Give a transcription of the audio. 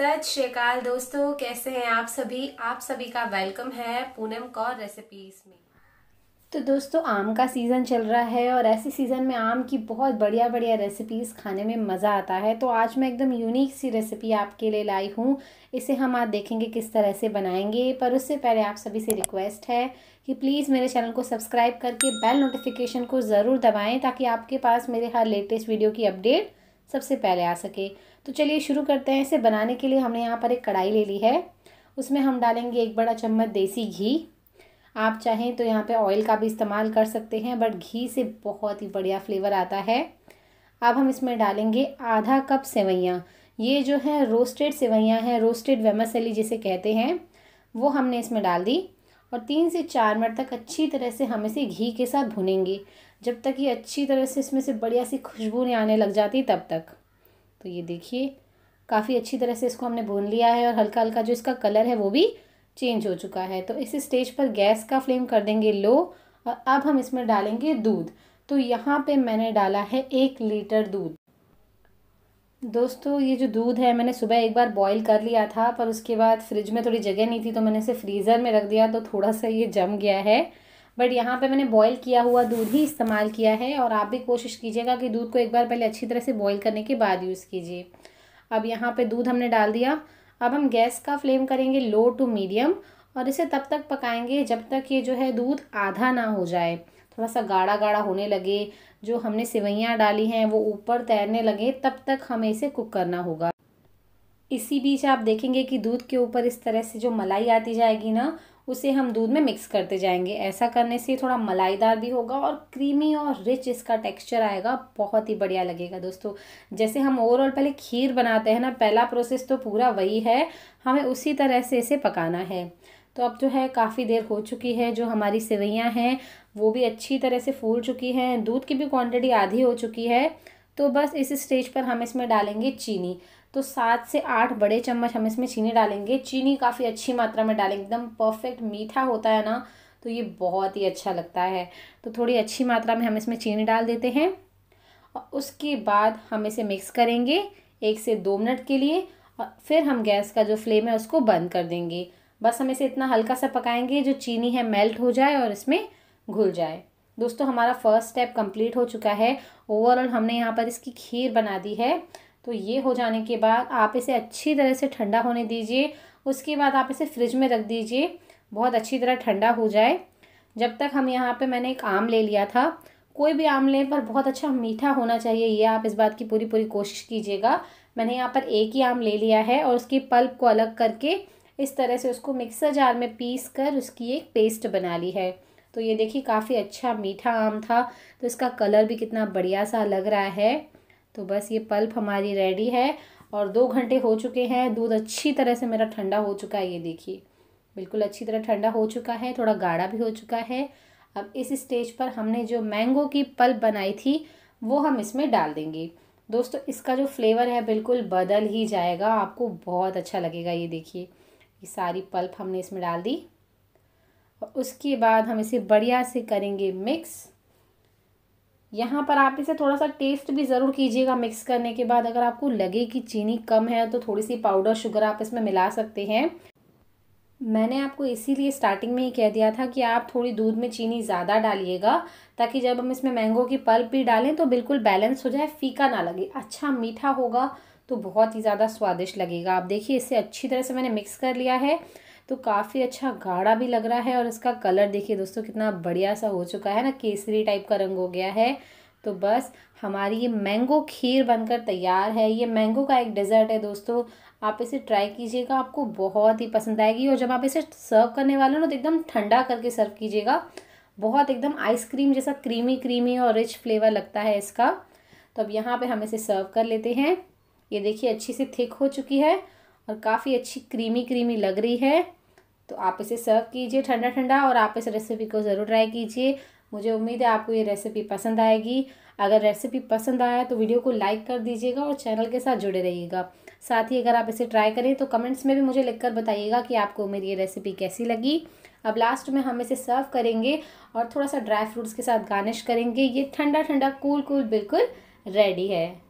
सत श्रीकाल दोस्तों कैसे हैं आप सभी आप सभी का वेलकम है पूनम कौर रेसिपीज में तो दोस्तों आम का सीज़न चल रहा है और ऐसे सीज़न में आम की बहुत बढ़िया बढ़िया रेसिपीज़ खाने में मज़ा आता है तो आज मैं एकदम यूनिक सी रेसिपी आपके लिए लाई हूँ इसे हम आज देखेंगे किस तरह से बनाएंगे पर उससे पहले आप सभी से रिक्वेस्ट है कि प्लीज़ मेरे चैनल को सब्सक्राइब करके बेल नोटिफिकेशन को ज़रूर दबाएँ ताकि आपके पास मेरे हर लेटेस्ट वीडियो की अपडेट सबसे पहले आ सके तो चलिए शुरू करते हैं इसे बनाने के लिए हमने यहाँ पर एक कढ़ाई ले ली है उसमें हम डालेंगे एक बड़ा चम्मच देसी घी आप चाहें तो यहाँ पे ऑयल का भी इस्तेमाल कर सकते हैं बट घी से बहुत ही बढ़िया फ्लेवर आता है अब हम इसमें डालेंगे आधा कप सेवैयाँ ये जो है रोस्टेड सेवैयाँ हैं रोस्टेड वेमसली जिसे कहते हैं वो हमने इसमें डाल दी और तीन से चार मिनट तक अच्छी तरह से हम इसे घी के साथ भुनेंगे जब तक ये अच्छी तरह से इसमें से बढ़िया सी खुशबू नहीं आने लग जाती तब तक तो ये देखिए काफ़ी अच्छी तरह से इसको हमने भून लिया है और हल्का हल्का जो इसका कलर है वो भी चेंज हो चुका है तो इस स्टेज पर गैस का फ्लेम कर देंगे लो और अब हम इसमें डालेंगे दूध तो यहाँ पे मैंने डाला है एक लीटर दूध दोस्तों ये जो दूध है मैंने सुबह एक बार बॉईल कर लिया था पर उसके बाद फ्रिज में थोड़ी जगह नहीं थी तो मैंने इसे फ्रीज़र में रख दिया तो थोड़ा सा ये जम गया है बट यहाँ पे मैंने बॉईल किया हुआ दूध ही इस्तेमाल किया है और आप भी कोशिश कीजिएगा कि दूध को एक बार पहले अच्छी तरह से बॉईल करने के बाद यूज़ कीजिए अब यहाँ पे दूध हमने डाल दिया अब हम गैस का फ्लेम करेंगे लो टू मीडियम और इसे तब तक पकाएंगे जब तक ये जो है दूध आधा ना हो जाए थोड़ा सा गाढ़ा गाढ़ा होने लगे जो हमने सिवैयाँ डाली हैं वो ऊपर तैरने लगे तब तक हमें इसे कुक करना होगा इसी बीच आप देखेंगे कि दूध के ऊपर इस तरह से जो मलाई आती जाएगी ना उसे हम दूध में मिक्स करते जाएंगे ऐसा करने से थोड़ा मलाईदार भी होगा और क्रीमी और रिच इसका टेक्सचर आएगा बहुत ही बढ़िया लगेगा दोस्तों जैसे हम ओवरऑल पहले खीर बनाते हैं ना पहला प्रोसेस तो पूरा वही है हमें उसी तरह से इसे पकाना है तो अब जो है काफ़ी देर हो चुकी है जो हमारी सेवैयाँ हैं वो भी अच्छी तरह से फूल चुकी हैं दूध की भी क्वान्टिटी आधी हो चुकी है तो बस इस स्टेज पर हम इसमें डालेंगे चीनी तो सात से आठ बड़े चम्मच हम इसमें चीनी डालेंगे चीनी काफ़ी अच्छी मात्रा में डालेंगे एकदम परफेक्ट मीठा होता है ना तो ये बहुत ही अच्छा लगता है तो थोड़ी अच्छी मात्रा में हम इसमें चीनी डाल देते हैं और उसके बाद हम इसे मिक्स करेंगे एक से दो मिनट के लिए और फिर हम गैस का जो फ्लेम है उसको बंद कर देंगे बस हम इसे इतना हल्का सा पकाएंगे जो चीनी है मेल्ट हो जाए और इसमें घुल जाए दोस्तों हमारा फर्स्ट स्टेप कंप्लीट हो चुका है ओवरऑल हमने यहाँ पर इसकी खीर बना दी है तो ये हो जाने के बाद आप इसे अच्छी तरह से ठंडा होने दीजिए उसके बाद आप इसे फ्रिज में रख दीजिए बहुत अच्छी तरह ठंडा हो जाए जब तक हम यहाँ पे मैंने एक आम ले लिया था कोई भी आम लें पर बहुत अच्छा मीठा होना चाहिए ये आप इस बात की पूरी पूरी कोशिश कीजिएगा मैंने यहाँ पर एक ही आम ले लिया है और उसकी पल्प को अलग करके इस तरह से उसको मिक्सर जार में पीस कर उसकी एक पेस्ट बना ली है तो ये देखिए काफ़ी अच्छा मीठा आम था तो इसका कलर भी कितना बढ़िया सा लग रहा है तो बस ये पल्प हमारी रेडी है और दो घंटे हो चुके हैं दूध अच्छी तरह से मेरा ठंडा हो चुका है ये देखिए बिल्कुल अच्छी तरह ठंडा हो चुका है थोड़ा गाढ़ा भी हो चुका है अब इस स्टेज पर हमने जो मैंगो की पल्प बनाई थी वो हम इसमें डाल देंगे दोस्तों इसका जो फ्लेवर है बिल्कुल बदल ही जाएगा आपको बहुत अच्छा लगेगा ये देखिए ये सारी पल्प हमने इसमें डाल दी और उसके बाद हम इसे बढ़िया से करेंगे मिक्स यहाँ पर आप इसे थोड़ा सा टेस्ट भी ज़रूर कीजिएगा मिक्स करने के बाद अगर आपको लगे कि चीनी कम है तो थोड़ी सी पाउडर शुगर आप इसमें मिला सकते हैं मैंने आपको इसीलिए स्टार्टिंग में ही कह दिया था कि आप थोड़ी दूध में चीनी ज़्यादा डालिएगा ताकि जब हम इसमें मैंगो की पल्प भी डालें तो बिल्कुल बैलेंस हो जाए फीका ना लगे अच्छा मीठा होगा तो बहुत ही ज़्यादा स्वादिष्ट लगेगा आप देखिए इसे अच्छी तरह से मैंने मिक्स कर लिया है तो काफ़ी अच्छा गाढ़ा भी लग रहा है और इसका कलर देखिए दोस्तों कितना बढ़िया सा हो चुका है ना केसरी टाइप का रंग हो गया है तो बस हमारी ये मैंगो खीर बनकर तैयार है ये मैंगो का एक डेजर्ट है दोस्तों आप इसे ट्राई कीजिएगा आपको बहुत ही पसंद आएगी और जब आप इसे सर्व करने वाले हो ना तो एकदम ठंडा करके सर्व कीजिएगा बहुत एकदम आइसक्रीम जैसा क्रीमी क्रीमी और रिच फ्लेवर लगता है इसका तो अब यहाँ पे हम इसे सर्व कर लेते हैं ये देखिए अच्छी से थिक हो चुकी है और काफ़ी अच्छी क्रीमी क्रीमी लग रही है तो आप इसे सर्व कीजिए ठंडा ठंडा और आप इस रेसिपी को ज़रूर ट्राई कीजिए मुझे उम्मीद है आपको ये रेसिपी पसंद आएगी अगर रेसिपी पसंद आया तो वीडियो को लाइक कर दीजिएगा और चैनल के साथ जुड़े रहिएगा साथ ही अगर आप इसे ट्राई करें तो कमेंट्स में भी मुझे लिखकर बताइएगा कि आपको मेरी ये रेसिपी कैसी लगी अब लास्ट में हम इसे सर्व करेंगे और थोड़ा सा ड्राई फ्रूट्स के साथ गार्निश करेंगे ये ठंडा ठंडा कूल कूल बिल्कुल रेडी है